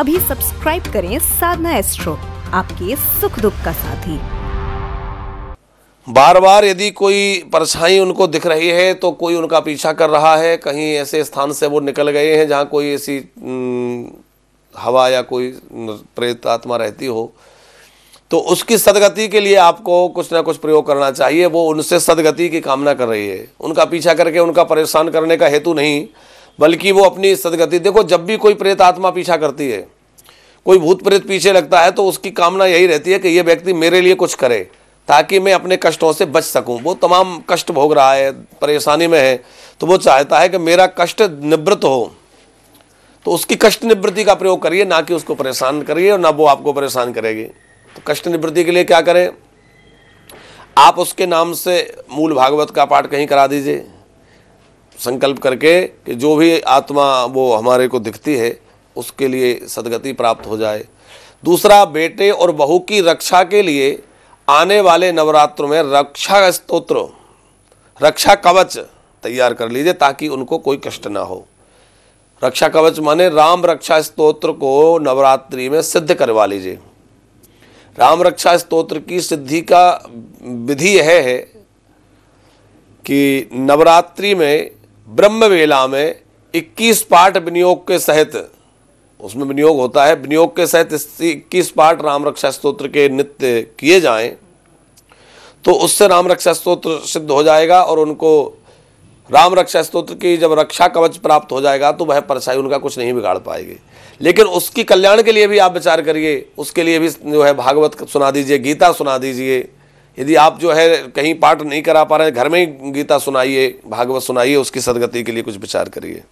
अभी सब्सक्राइब करें साधना एस्ट्रो आपके सुख दुख का साथी बार बार यदि कोई परछाई उनको दिख रही है तो कोई उनका पीछा कर रहा है कहीं ऐसे स्थान से वो निकल गए हैं जहाँ कोई ऐसी हवा या कोई प्रेत आत्मा रहती हो तो उसकी सदगति के लिए आपको कुछ ना कुछ प्रयोग करना चाहिए वो उनसे सदगति की कामना कर रही है उनका पीछा करके उनका परेशान करने का हेतु नहीं बल्कि वो अपनी सदगति देखो जब भी कोई प्रेत आत्मा पीछा करती है कोई भूत प्रेत पीछे लगता है तो उसकी कामना यही रहती है कि ये व्यक्ति मेरे लिए कुछ करे ताकि मैं अपने कष्टों से बच सकूं वो तमाम कष्ट भोग रहा है परेशानी में है तो वो चाहता है कि मेरा कष्ट निवृत्त हो तो उसकी कष्ट निवृत्ति का प्रयोग करिए ना कि उसको परेशान करिए और ना वो आपको परेशान करेगी तो कष्ट निवृत्ति के लिए क्या करें आप उसके नाम से मूल भागवत का पाठ कहीं करा दीजिए संकल्प करके कि जो भी आत्मा वो हमारे को दिखती है उसके लिए सदगति प्राप्त हो जाए दूसरा बेटे और बहू की रक्षा के लिए आने वाले नवरात्रों में रक्षा स्त्रोत्र रक्षा कवच तैयार कर लीजिए ताकि उनको कोई कष्ट ना हो रक्षा कवच माने राम रक्षा स्त्रोत्र को नवरात्रि में सिद्ध करवा लीजिए राम रक्षा स्त्रोत्र की सिद्धि का विधि यह है कि नवरात्रि में ब्रह्म वेला में 21 पाठ विनियोग के सहित उसमें विनियोग होता है विनियोग के सहित इक्कीस पाठ राम रक्षा स्त्रोत्र के नित्य किए जाएं तो उससे राम रक्षा स्त्रोत्र सिद्ध हो जाएगा और उनको राम रक्षा स्त्रोत्र की जब रक्षा कवच प्राप्त हो जाएगा तो वह परछाई उनका कुछ नहीं बिगाड़ पाएगी लेकिन उसकी कल्याण के लिए भी आप विचार करिए उसके लिए भी जो है भागवत सुना दीजिए गीता सुना दीजिए यदि आप जो है कहीं पाठ नहीं करा पा रहे घर में ही गीता सुनाइए भागवत सुनाइए उसकी सदगति के लिए कुछ विचार करिए